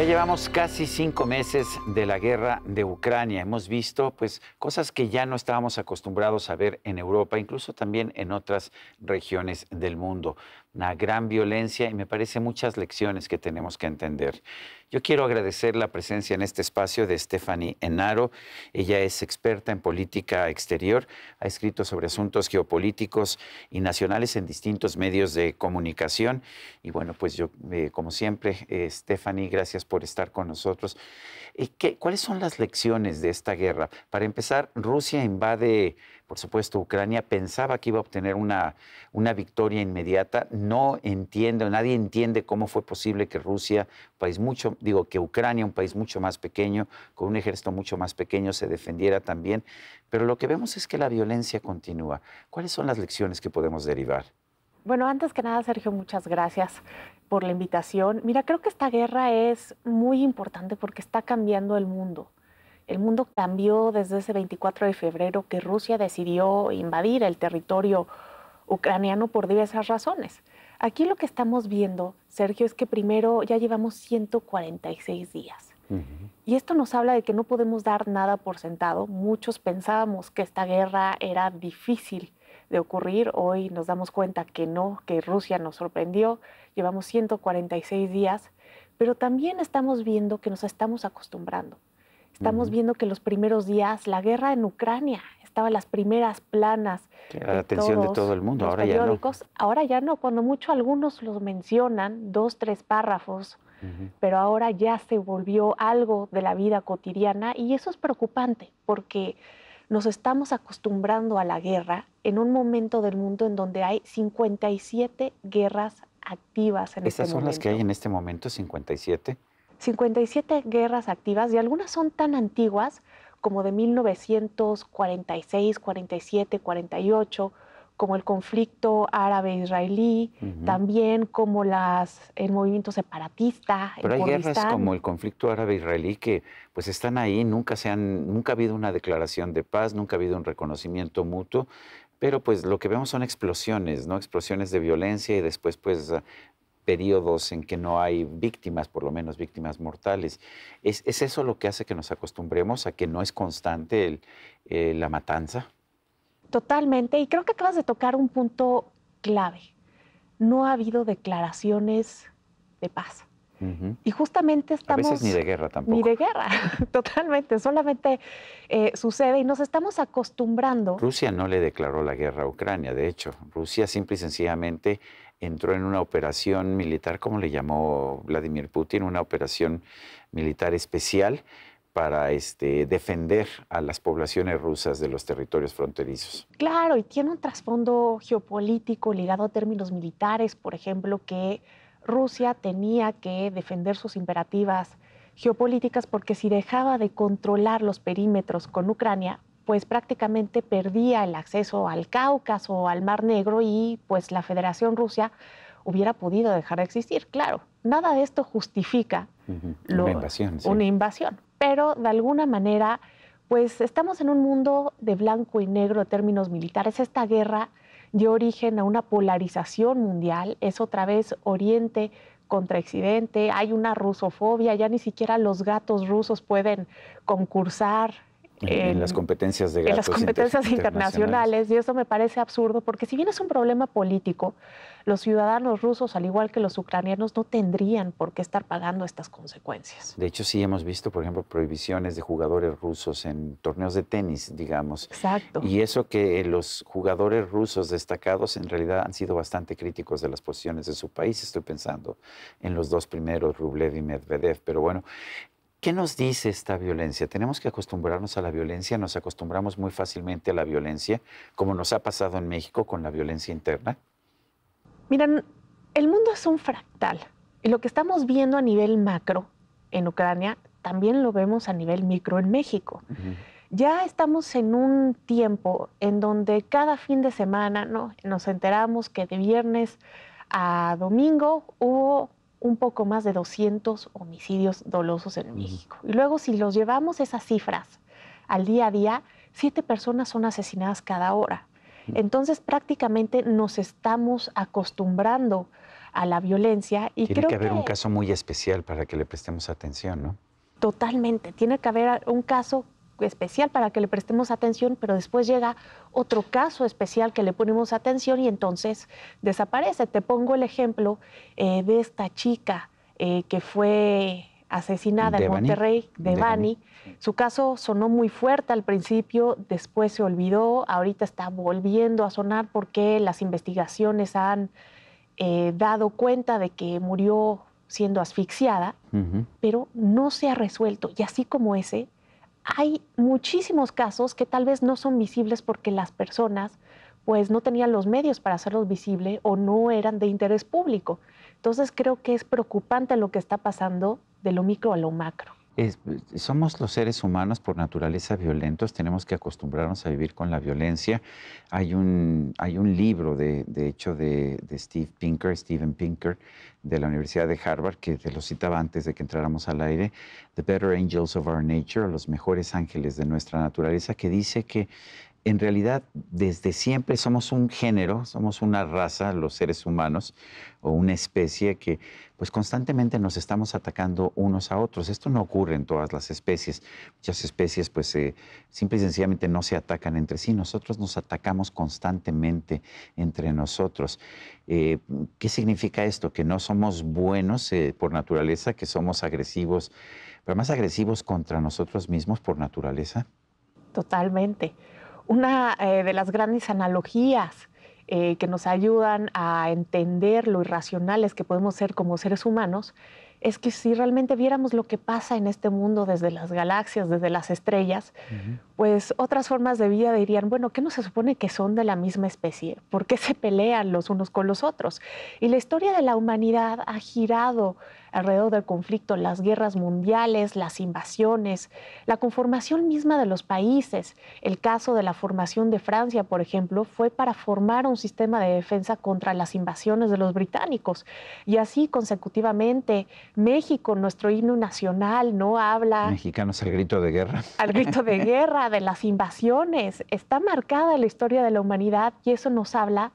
Ya llevamos casi cinco meses de la guerra de Ucrania. Hemos visto pues, cosas que ya no estábamos acostumbrados a ver en Europa, incluso también en otras regiones del mundo una gran violencia y me parece muchas lecciones que tenemos que entender. Yo quiero agradecer la presencia en este espacio de Stephanie Enaro. Ella es experta en política exterior, ha escrito sobre asuntos geopolíticos y nacionales en distintos medios de comunicación. Y bueno, pues yo, eh, como siempre, eh, Stephanie, gracias por estar con nosotros. ¿Cuáles son las lecciones de esta guerra? Para empezar, Rusia invade, por supuesto, Ucrania, pensaba que iba a obtener una, victoria inmediata, no entiendo, nadie entiende cómo fue posible que Rusia, país mucho, digo, que Ucrania, un país mucho más pequeño, con un ejército mucho más pequeño, se defendiera también, pero lo que vemos es que la violencia continúa. ¿Cuáles son las lecciones que podemos derivar? Bueno, antes que nada, Sergio, muchas gracias por la invitación. Mira, creo que esta guerra es muy importante porque está cambiando el mundo. El mundo cambió desde ese 24 de febrero que Rusia decidió invadir el territorio ucraniano por diversas razones. Aquí lo que estamos viendo, Sergio, es que primero ya llevamos 146 días. Y esto nos habla de que no podemos dar nada por sentado. Muchos pensábamos que esta guerra era difícil de ocurrir. Hoy nos damos cuenta que no, que Rusia nos sorprendió. Llevamos 146 días, pero también estamos viendo que nos estamos acostumbrando. Estamos viendo que los primeros días, la guerra en Ucrania, estaba en las primeras planas. Era la atención de todo el mundo, ahora ya no. Ahora ya no, cuando mucho algunos los mencionan, dos, tres párrafos, pero ahora ya se volvió algo de la vida cotidiana y eso es preocupante porque nos estamos acostumbrando a la guerra en un momento del mundo en donde hay 57 guerras activas en ¿Esas este son las que hay en este momento, 57? 57 guerras activas y algunas son tan antiguas como de 1946, 47, 48 como el conflicto árabe-israelí, también como las, el movimiento separatista. Pero hay guerras como el conflicto árabe-israelí que pues están ahí, nunca, se han, nunca ha habido una declaración de paz, nunca ha habido un reconocimiento mutuo, pero pues lo que vemos son explosiones, ¿no? Explosiones de violencia y después pues periodos en que no hay víctimas, por lo menos víctimas mortales. ¿Es, eso lo que hace que nos acostumbremos a que no es constante eh, la matanza? Totalmente, y creo que acabas de tocar un punto clave. No ha habido declaraciones de paz. Y justamente estamos... ni de guerra tampoco. Ni de guerra, totalmente. Solamente eh, sucede y nos estamos acostumbrando. Rusia no le declaró la guerra a Ucrania, de hecho. Rusia simple y sencillamente entró en una operación militar, como le llamó Vladimir Putin, una operación militar especial para este, defender a las poblaciones rusas de los territorios fronterizos. Claro, y tiene un trasfondo geopolítico ligado a términos militares, por ejemplo, que Rusia tenía que defender sus imperativas geopolíticas porque si dejaba de controlar los perímetros con Ucrania, pues prácticamente perdía el acceso al Cáucaso, al Mar Negro y pues la Federación Rusia hubiera podido dejar de existir. Claro, nada de esto justifica Una invasión pero de alguna manera, pues estamos en un mundo de blanco y negro en términos militares. Esta guerra dio origen a una polarización mundial, es otra vez Oriente contra Occidente, hay una rusofobia, ya ni siquiera los gatos rusos pueden concursar en, las competencias de las competencias internacionales, y eso me parece absurdo, porque si bien es un problema político, los ciudadanos rusos, al igual que los ucranianos, no tendrían por qué estar pagando estas consecuencias. De hecho, sí hemos visto, por ejemplo, prohibiciones de jugadores rusos en torneos de tenis, digamos. Exacto. Y eso que los jugadores rusos destacados en realidad han sido bastante críticos de las posiciones de su país. Estoy pensando en los dos primeros, Rublev y Medvedev. Pero bueno, ¿Qué nos dice esta violencia? ¿Tenemos que acostumbrarnos a la violencia? ¿Nos acostumbramos muy fácilmente a la violencia, como nos ha pasado en México con la violencia interna? Miren, el mundo es un fractal y lo que estamos viendo a nivel macro en Ucrania también lo vemos a nivel micro en México. Ya estamos en un tiempo en donde cada fin de semana ¿no? nos enteramos que de viernes a domingo hubo un poco más de 200 homicidios dolosos en México. Y luego si los llevamos esas cifras al día a día, siete personas son asesinadas cada hora. Entonces prácticamente nos estamos acostumbrando a la violencia y tiene que haber un caso muy especial para que le prestemos atención, ¿no? Totalmente, tiene que haber un caso especial para que le prestemos atención, pero después llega otro caso especial que le ponemos atención y entonces desaparece. Te pongo el ejemplo eh, de esta chica eh, que fue asesinada en Monterrey, de Bani. Su caso sonó muy fuerte al principio, después se olvidó, ahorita está volviendo a sonar porque las investigaciones han eh, dado cuenta de que murió siendo asfixiada, pero no se ha resuelto. Y así como ese, hay muchísimos casos que tal vez no son visibles porque las personas pues no tenían los medios para hacerlos visibles o no eran de interés público. Entonces creo que es preocupante lo que está pasando de lo micro a lo macro somos los seres humanos por naturaleza violentos, tenemos que acostumbrarnos a vivir con la violencia. Hay un, hay un libro, de, hecho, de, de, Steve Pinker, Steven Pinker, de la Universidad de Harvard, que te lo citaba antes de que entráramos al aire, The Better Angels of Our Nature, los mejores ángeles de nuestra naturaleza, que dice que en realidad desde siempre somos un género, somos una raza, los seres humanos, o una especie que pues constantemente nos estamos atacando unos a otros. Esto no ocurre en todas las especies. Muchas especies pues eh, simple y sencillamente no se atacan entre sí. Nosotros nos atacamos constantemente entre nosotros. Eh, ¿Qué significa esto? Que no somos buenos eh, por naturaleza, que somos agresivos, pero más agresivos contra nosotros mismos por naturaleza. Totalmente una eh, de las grandes analogías eh, que nos ayudan a entender lo irracionales que podemos ser como seres humanos es que si realmente viéramos lo que pasa en este mundo desde las galaxias, desde las estrellas, pues otras formas de vida dirían, bueno, ¿qué no se supone que son de la misma especie? ¿Por qué se pelean los unos con los otros? Y la historia de la humanidad ha girado alrededor del conflicto, las guerras mundiales, las invasiones, la conformación misma de los países. El caso de la formación de Francia, por ejemplo, fue para formar un sistema de defensa contra las invasiones de los británicos. Y así consecutivamente, México, nuestro himno nacional, no habla... Mexicanos al grito de guerra. Al grito de guerra, de las invasiones. Está marcada la historia de la humanidad y eso nos habla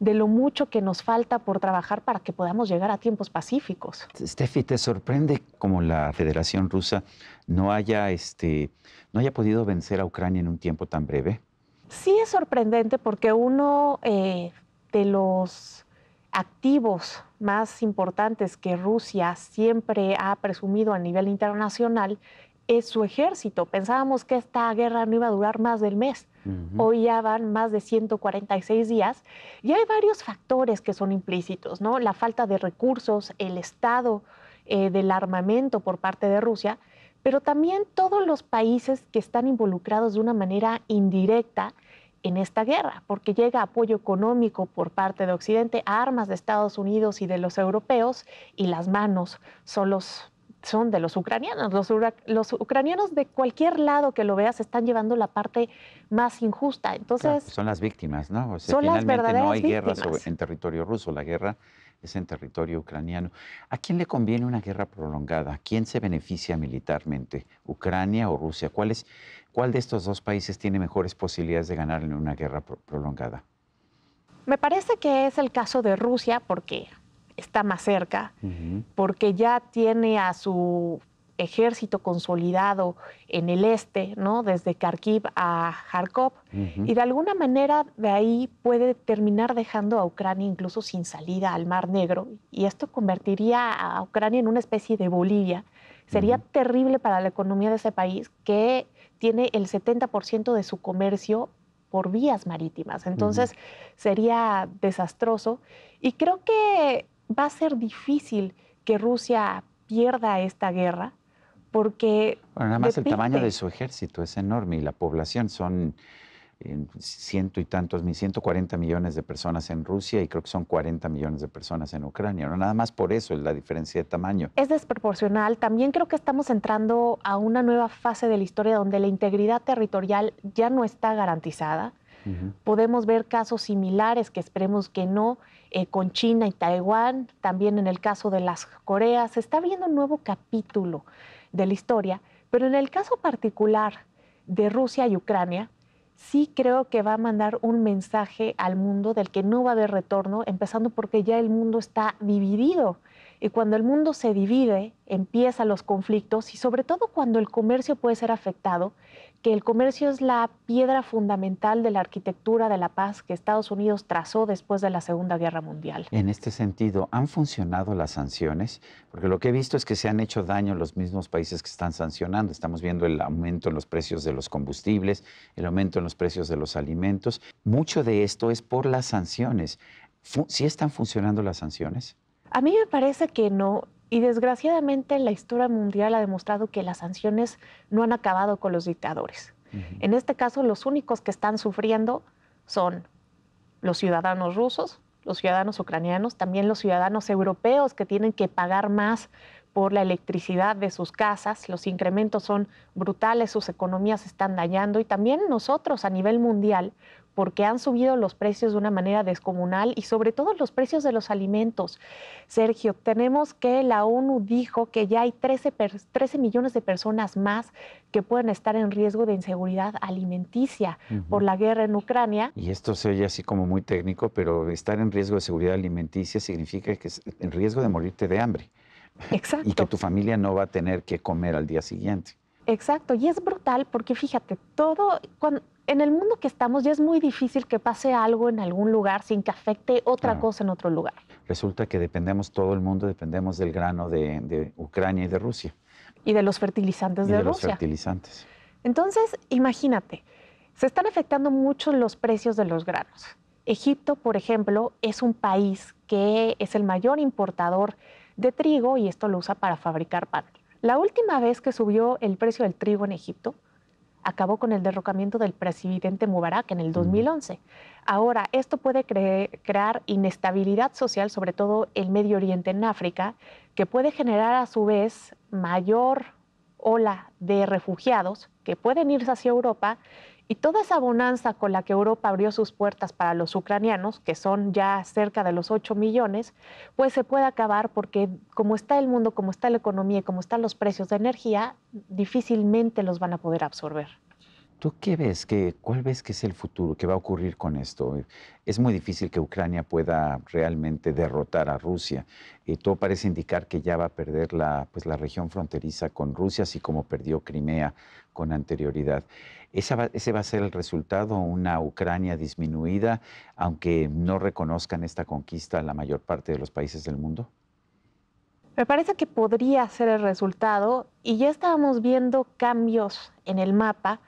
de lo mucho que nos falta por trabajar para que podamos llegar a tiempos pacíficos. Steffi, ¿te sorprende cómo la Federación Rusa no haya, este, no haya podido vencer a Ucrania en un tiempo tan breve? Sí es sorprendente porque uno eh, de los activos más importantes que Rusia siempre ha presumido a nivel internacional es su ejército. Pensábamos que esta guerra no iba a durar más del mes. Hoy ya van más de 146 días y hay varios factores que son implícitos, ¿no? La falta de recursos, el estado eh, del armamento por parte de Rusia, pero también todos los países que están involucrados de una manera indirecta en esta guerra, porque llega apoyo económico por parte de Occidente, armas de Estados Unidos y de los europeos, y las manos son los son de los ucranianos. Los, ucranianos de cualquier lado que lo veas están llevando la parte más injusta. Entonces pues son las víctimas, ¿no? finalmente no hay guerra en territorio ruso, la guerra es en territorio ucraniano. ¿A quién le conviene una guerra prolongada? quién se beneficia militarmente? ¿Ucrania o Rusia? ¿Cuál, de estos dos países tiene mejores posibilidades de ganar en una guerra prolongada? Me parece que es el caso de Rusia porque está más cerca, porque ya tiene a su ejército consolidado en el este, ¿no? Desde Kharkiv a Kharkov. Y de alguna manera de ahí puede terminar dejando a Ucrania incluso sin salida al Mar Negro. Y esto convertiría a Ucrania en una especie de Bolivia. Sería terrible para la economía de ese país que tiene el 70% de su comercio por vías marítimas. Entonces sería desastroso. Y creo que va a ser difícil que Rusia pierda esta guerra porque... nada más el tamaño de su ejército es enorme y la población son eh, ciento y tantos, 140 millones de personas en Rusia y creo que son 40 millones de personas en Ucrania. No nada más por eso es la diferencia de tamaño. Es desproporcional. También creo que estamos entrando a una nueva fase de la historia donde la integridad territorial ya no está garantizada. Podemos ver casos similares, que esperemos que no, eh, con China y Taiwán, también en el caso de las Coreas. está viendo un nuevo capítulo de la historia, pero en el caso particular de Rusia y Ucrania, sí creo que va a mandar un mensaje al mundo del que no va a haber retorno, empezando porque ya el mundo está dividido y cuando el mundo se divide, empiezan los conflictos y sobre todo cuando el comercio puede ser afectado, que el comercio es la piedra fundamental de la arquitectura de la paz que Estados Unidos trazó después de la Segunda Guerra Mundial. En este sentido, ¿han funcionado las sanciones? Porque lo que he visto es que se han hecho daño los mismos países que están sancionando. Estamos viendo el aumento en los precios de los combustibles, el aumento en los precios de los alimentos. Mucho de esto es por las sanciones. ¿Sí están funcionando las sanciones? A mí me parece que no. Y desgraciadamente la historia mundial ha demostrado que las sanciones no han acabado con los dictadores. En este caso, los únicos que están sufriendo son los ciudadanos rusos, los ciudadanos ucranianos, también los ciudadanos europeos que tienen que pagar más por la electricidad de sus casas, los incrementos son brutales, sus economías están dañando y también nosotros a nivel mundial porque han subido los precios de una manera descomunal y sobre todo los precios de los alimentos. Sergio, tenemos que la ONU dijo que ya hay 13, millones de personas más que pueden estar en riesgo de inseguridad alimenticia por la guerra en Ucrania. Y esto se oye así como muy técnico, pero estar en riesgo de seguridad alimenticia significa que es en riesgo de morirte de hambre. Exacto. y que tu familia no va a tener que comer al día siguiente. Exacto, y es brutal porque fíjate, todo, cuando, en el mundo que estamos ya es muy difícil que pase algo en algún lugar sin que afecte otra cosa en otro lugar. Resulta que dependemos, todo el mundo dependemos del grano de, Ucrania y de Rusia. Y de los fertilizantes y de, de Los fertilizantes. Entonces, imagínate, se están afectando mucho los precios de los granos. Egipto, por ejemplo, es un país que es el mayor importador de trigo y esto lo usa para fabricar pan. La última vez que subió el precio del trigo en Egipto acabó con el derrocamiento del presidente Mubarak en el 2011. Ahora, esto puede crear inestabilidad social, sobre todo el Medio Oriente en África, que puede generar a su vez mayor ola de refugiados que pueden irse hacia Europa y toda esa bonanza con la que Europa abrió sus puertas para los ucranianos, que son ya cerca de los 8 millones, pues se puede acabar porque como está el mundo, como está la economía y como están los precios de energía, difícilmente los van a poder absorber. ¿Tú qué ves? ¿Cuál ves que es el futuro? ¿Qué va a ocurrir con esto? Es muy difícil que Ucrania pueda realmente derrotar a Rusia. y todo parece indicar que ya va a perder la, pues, región fronteriza con Rusia, así como perdió Crimea con anterioridad. ¿Ese ese va a ser el resultado, una Ucrania disminuida, aunque no reconozcan esta conquista la mayor parte de los países del mundo? Me parece que podría ser el resultado y ya estábamos viendo cambios en el mapa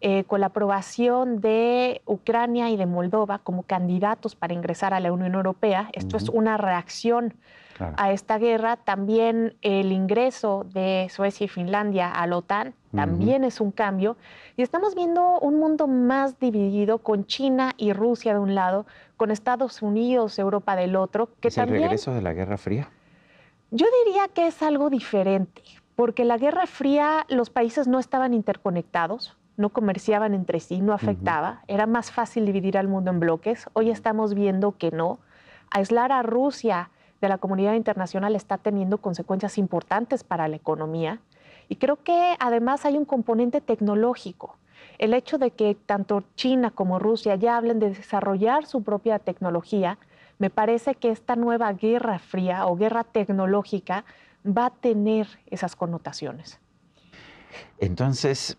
eh, con la aprobación de Ucrania y de Moldova como candidatos para ingresar a la Unión Europea. Esto es una reacción a esta guerra. También el ingreso de Suecia y Finlandia a la OTAN también es un cambio. Y estamos viendo un mundo más dividido con China y Rusia de un lado, con Estados Unidos, Europa del otro. Que ¿Es el regreso de la Guerra Fría? Yo diría que es algo diferente, porque la Guerra Fría los países no estaban interconectados no comerciaban entre sí, no afectaba. Era más fácil dividir al mundo en bloques. Hoy estamos viendo que no. Aislar a Rusia de la comunidad internacional está teniendo consecuencias importantes para la economía. Y creo que además hay un componente tecnológico. El hecho de que tanto China como Rusia ya hablen de desarrollar su propia tecnología, me parece que esta nueva guerra fría o guerra tecnológica va a tener esas connotaciones. Entonces,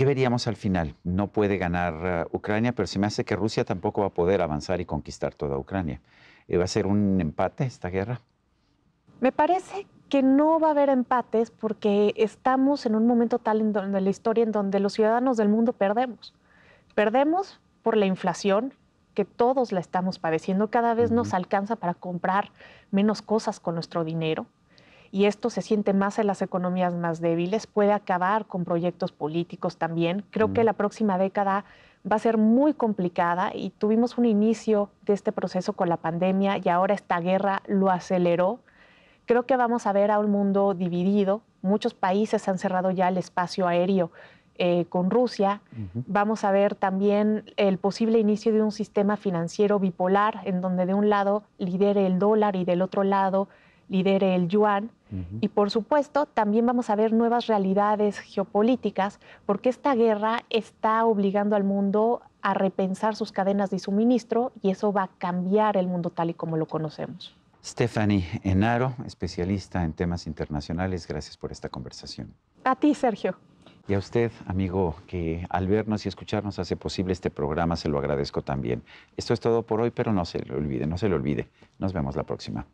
¿Qué veríamos al final? No puede ganar eh, Ucrania, pero se me hace que Rusia tampoco va a poder avanzar y conquistar toda Ucrania. Eh, ¿Va a ser un empate esta guerra? Me parece que no va a haber empates porque estamos en un momento tal en la historia en donde los ciudadanos del mundo perdemos. Perdemos por la inflación, que todos la estamos padeciendo, cada vez nos alcanza para comprar menos cosas con nuestro dinero y esto se siente más en las economías más débiles, puede acabar con proyectos políticos también. Creo que mm. la próxima década va a ser muy complicada y tuvimos un inicio de este proceso con la pandemia y ahora esta guerra lo aceleró. Creo que vamos a ver a un mundo dividido. Muchos países han cerrado ya el espacio aéreo eh, con Rusia. Vamos a ver también el posible inicio de un sistema financiero bipolar en donde de un lado lidere el dólar y del otro lado lidere el yuan. Y por supuesto, también vamos a ver nuevas realidades geopolíticas, porque esta guerra está obligando al mundo a repensar sus cadenas de suministro y eso va a cambiar el mundo tal y como lo conocemos. Stephanie Enaro, especialista en temas internacionales, gracias por esta conversación. A ti, Sergio. Y a usted, amigo, que al vernos y escucharnos hace posible este programa, se lo agradezco también. Esto es todo por hoy, pero no se lo olvide, no se lo olvide. Nos vemos la próxima.